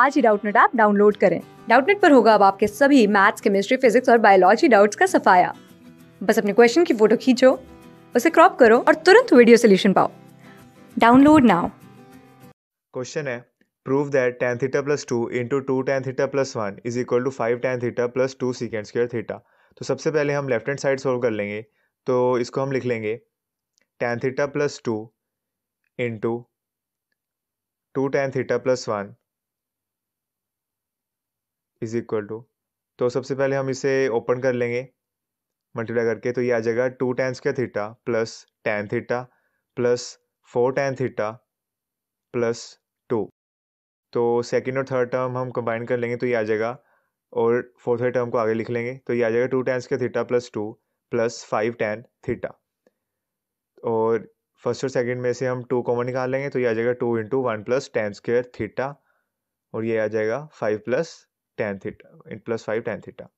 आज ही Doubtnet app download करें डाउटनेट पर होगा अब आपके सभी मैथ्स केमिस्ट्री फिजिक्स और बायोलॉजी डाउट्स का सफाया बस अपने क्वेश्चन की फोटो खींचो उसे क्रॉप करो और तुरंत वीडियो सोल्यूशन पाओ डाउनलोड नाउ क्वेश्चन है prove that tan theta plus two into two tan theta plus one is equal to five tan theta plus two secant square theta तो सबसे पहले हम लेफ्ट हैंड साइड सोल्व कर लेंगे तो इसको हम लिख लेंगे tan theta plus two into two tan theta plus one is equal to तो सबसे पहले हम इसे ओपन कर लेंगे मल्टीप्लाई करके तो ये आ जाएगा two tan square theta plus tan theta plus four tan theta plus two तो सेकेंड और थर्ड टर्म हम कंबाइन कर लेंगे तो ये आ जाएगा और फोर्थ टर्म को आगे लिख लेंगे तो ये आ जाएगा two tan square theta plus two plus five tan theta और फर्स्ट और सेकेंड में से हम टू कॉमन निकाल लेंगे तो ये आ जाएगा two into one plus tan square theta और ये आ जाएगा five plus tan theta in plus five tan theta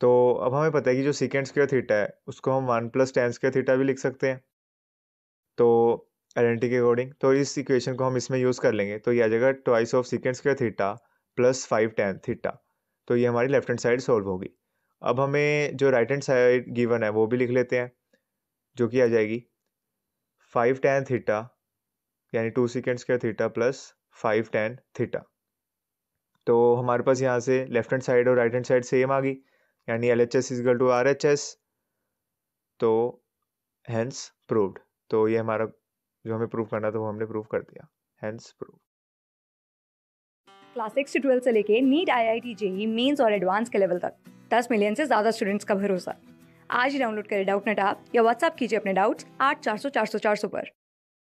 तो अब हमें पता है कि जो सिकेंड स्क्वेयर थीटा है उसको हम one plus tan square theta भी लिख सकते हैं तो आइडेंटिटी के अकॉर्डिंग तो इस इक्वेशन को हम इसमें यूज़ कर लेंगे तो ये आ जाएगा twice of secant square theta plus five tan theta तो ये हमारी लेफ्ट हैंड साइड सॉल्व होगी अब हमें जो राइट हैंड साइड गिवन है वो भी लिख लेते हैं जो कि आ जाएगी फाइव टेन थीटा यानी two secant square theta plus five tan theta हमारे पास यहाँ से लेफ्ट हैंड साइड और राइट हैंड साइड सेम आ गई यानी L H S is equal to R H S तो हैंस प्रूव्ड तो ये हमारा जो हमें प्रूव करना था वो हमने प्रूव कर दिया hence prove class six twelfth से लेके NEET I I T JEE mains और एडवांस के लेवल तक दस मिलियन से ज़्यादा स्टूडेंट्स का भरोसा आज ही डाउनलोड करें डाउट नेट आप या व्हाट्सअप कीजिए अपने डाउट्स आठ चार सौ चार सौ चार सौ पर